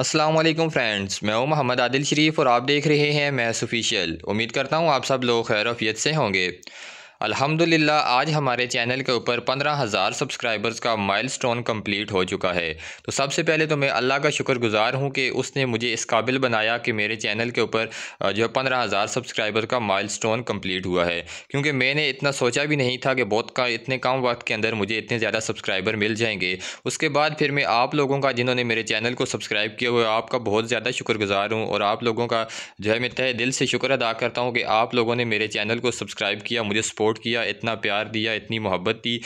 Aslam friends मैं हूं मोहम्मद आदिल शरीफ और आप देख रहे हैं मैं ऑफिशियल उम्मीद करता हूं आप सब लोग खैर ऑफियत से होंगे अल्हम्दुलिल्लाह आज हमारे चैनल के ऊपर पंद्रह हज़ार सब्सक्राइबर्स का माइलस्टोन कंप्लीट हो चुका है तो सबसे पहले तो मैं अल्लाह का शुक्रगुजार हूँ कि उसने मुझे इस काबिल बनाया कि मेरे चैनल के ऊपर जो है पंद्रह हज़ार सब्सक्राइबर का माइलस्टोन कंप्लीट हुआ है क्योंकि मैंने इतना सोचा भी नहीं था कि बहुत का इतने कम वक्त के अंदर मुझे इतने ज़्यादा सब्सक्राइबर मिल जाएंगे उसके बाद फिर मैं आप लोगों का जिन्होंने मेरे चैनल को सब्सक्राइब किया हुआ आपका बहुत ज़्यादा शुक्रगुजार हूँ और आप लोगों का जो है मैं तय दिल से शुक्र अदा करता हूँ कि आप लोगों ने मेरे चैनल को सब्सक्राइब किया मुझे सपोर्ट सपोर्ट किया इतना प्यार दिया इतनी मोहब्बत दी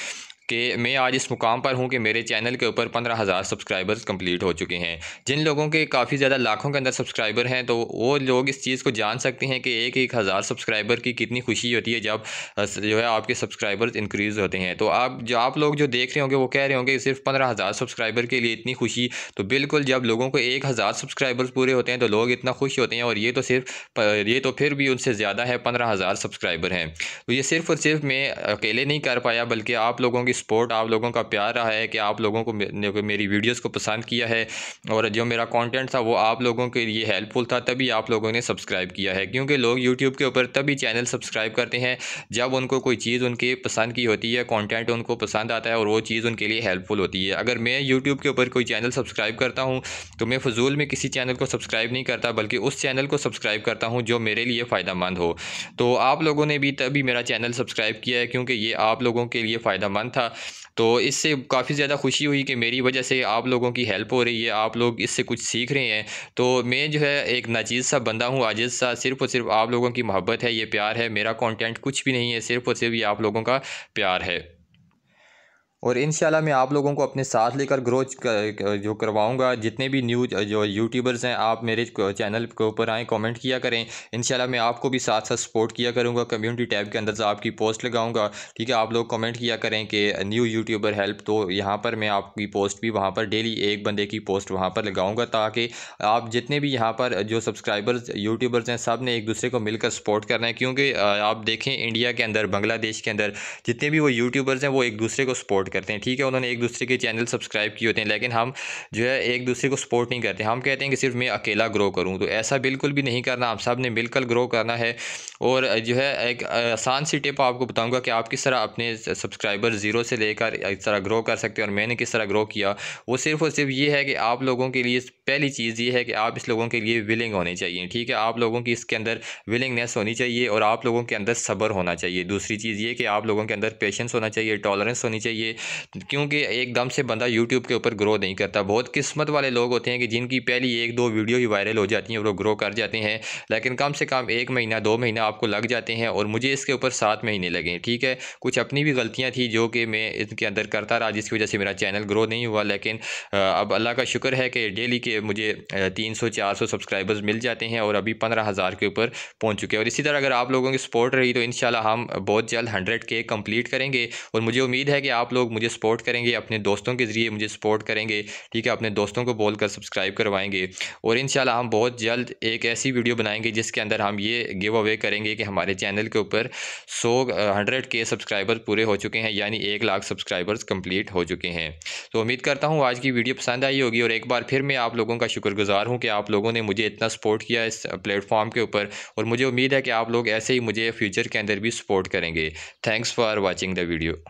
कि मैं आज इस मुकाम पर हूँ कि मेरे चैनल के ऊपर पंद्रह हज़ार सब्सक्राइबर्स कंप्लीट हो चुके हैं जिन लोगों के काफ़ी ज़्यादा लाखों के अंदर सब्सक्राइबर हैं तो वो लोग इस चीज़ को जान सकते हैं कि एक एक हज़ार सब्सक्राइबर की कितनी खुशी होती है जब जो है आपके सब्सक्राइबर्स इंक्रीज़ होते हैं तो आप जो आप लोग जो देख रहे होंगे वो कह रहे होंगे सिर्फ पंद्रह हज़ार सब्सक्राइबर के लिए इतनी खुशी तो बिल्कुल जब लोगों को एक हज़ार सब्सक्राइबर्स पूरे होते हैं तो लोग इतना खुश होते हैं और ये तो सिर्फ ये तो फिर भी उनसे ज़्यादा है पंद्रह हज़ार सब्सक्राइबर हैं तो ये सिर्फ़ और सिर्फ मैं अकेले नहीं कर पाया बल्कि आप लोगों की सपोर्ट आप लोगों का प्यार रहा है कि आप लोगों को मेरी वीडियोस को पसंद किया है और जो मेरा कंटेंट था वो आप लोगों के लिए हेल्पफुल था तभी आप लोगों ने सब्सक्राइब किया है क्योंकि लोग यूट्यूब के ऊपर तभी चैनल सब्सक्राइब करते हैं जब उनको कोई चीज़ उनके पसंद की होती है कॉन्टेंट उनको पसंद आता है और वो चीज़ उनके लिए हेल्पफुल होती है अगर मैं यूट्यूब के ऊपर कोई चैनल सब्सक्राइब करता हूँ तो मैं फजूल में किसी चैनल को सब्सक्राइब नहीं करता बल्कि उस चैनल को सब्सक्राइब करता हूँ जो मेरे लिए फ़ायदा मंद हो तो आप लोगों ने भी तभी मेरा चैनल सब्सक्राइब किया है क्योंकि ये आप लोगों के लिए फ़ायदा मंद था था तो इससे काफ़ी ज़्यादा खुशी हुई कि मेरी वजह से आप लोगों की हेल्प हो रही है आप लोग इससे कुछ सीख रहे हैं तो मैं जो है एक नाजीज सा बंदा हूँ आजिज़ सा सिर्फ और सिर्फ आप लोगों की मोहब्बत है ये प्यार है मेरा कंटेंट कुछ भी नहीं है सिर्फ और सिर्फ ये आप लोगों का प्यार है और इन मैं आप लोगों को अपने साथ लेकर ग्रोथ कर, जो करवाऊँगा जितने भी न्यू जो यूट्यूबर्स हैं आप मेरे चैनल के ऊपर आएँ कमेंट किया करें इन मैं आपको भी साथ साथ सपोर्ट किया करूँगा कम्युनिटी टैब के अंदर से आपकी पोस्ट लगाऊँगा ठीक है आप लोग कमेंट किया करें कि न्यू यूट्यूबर हेल्प तो यहाँ पर मैं आपकी पोस्ट भी वहाँ पर डेली एक बंदे की पोस्ट वहाँ पर लगाऊँगा ताकि आप जितने भी यहाँ पर जो सब्सक्राइबर्स यूट्यूबर्स हैं सब ने एक दूसरे को मिलकर सपोर्ट करना है क्योंकि आप देखें इंडिया के अंदर बांग्लादेश के अंदर जितने भी वो यूट्यूबर्स हैं वो एक दूसरे को सपोर्ट करते हैं ठीक है उन्होंने एक दूसरे के चैनल सब्सक्राइब किए होते हैं लेकिन हम जो है एक दूसरे को सपोर्ट नहीं करते हम कहते हैं कि सिर्फ मैं अकेला ग्रो करूँ तो ऐसा बिल्कुल भी नहीं करना आप सब ने मिलकर ग्रो करना है और जो है एक आसान सी टिप आपको बताऊँगा कि आप किस तरह अपने सब्सक्राइबर ज़ीरो से लेकर इस तरह ग्रो कर सकते हैं और मैंने किस तरह ग्रो किया वो सिर्फ और सिर्फ ये है कि आप लोगों के लिए पहली चीज़ ये है कि आप इस लोगों के लिए विलिंग होने चाहिए ठीक है आप लोगों की इसके अंदर विलिंगनेस होनी चाहिए और आप लोगों के अंदर सब्र होना चाहिए दूसरी चीज़ ये कि आप लोगों के अंदर पेशेंस होना चाहिए टॉलरेंस होनी चाहिए क्योंकि एकदम से बंदा यूट्यूब के ऊपर ग्रो नहीं करता बहुत किस्मत वाले लोग होते हैं कि जिनकी पहली एक दो वीडियो ही वायरल हो जाती हैं और वो ग्रो कर जाते हैं लेकिन कम से कम एक महीना दो महीना आपको लग जाते हैं और मुझे इसके ऊपर सात महीने लगे ठीक है कुछ अपनी भी गलतियाँ थी जो कि मैं इनके अंदर करता रहा जिसकी वजह से मेरा चैनल ग्रो नहीं हुआ लेकिन अब अल्लाह का शुक्र है कि डेली के मुझे तीन सौ चार सौ सब्सक्राइबर्स मिल जाते हैं और अभी पंद्रह हज़ार के ऊपर पहुँच चुके हैं और इसी तरह अगर आप लोगों की सपोर्ट रही तो इन हम बहुत जल्द हंड्रेड के कम्प्लीट करेंगे और मुझे उम्मीद है कि आप लोग लोग मुझे सपोर्ट करेंगे अपने दोस्तों के ज़रिए मुझे सपोर्ट करेंगे ठीक है अपने दोस्तों को बोल कर सब्सक्राइब करवाएंगे और इन हम बहुत जल्द एक ऐसी वीडियो बनाएंगे जिसके अंदर हम ये गिव अवे करेंगे कि हमारे चैनल के ऊपर सौ हंड्रेड के सब्सक्राइबर पूरे हो चुके हैं यानी एक लाख सब्सक्राइबर्स कम्प्लीट हो चुके हैं तो उम्मीद करता हूँ आज की वीडियो पसंद आई होगी और एक बार फिर मैं आप लोगों का शुक्रगुजार हूँ कि आप लोगों ने मुझे इतना सपोर्ट किया इस प्लेटफॉर्म के ऊपर और मुझे उम्मीद है कि आप लोग ऐसे ही मुझे फ्यूचर के अंदर भी सपोर्ट करेंगे thanks for watching the video